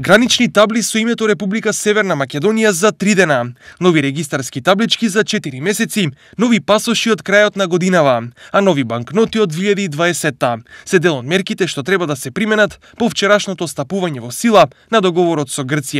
Гранични табли со името Република Северна Македонија за три дена, нови регистарски таблички за 4 месеци, нови пасоши од крајот на годинава, а нови банкноти од 2020-та се дел од мерките што треба да се применат по вчерашното стапување во сила на договорот со Грција.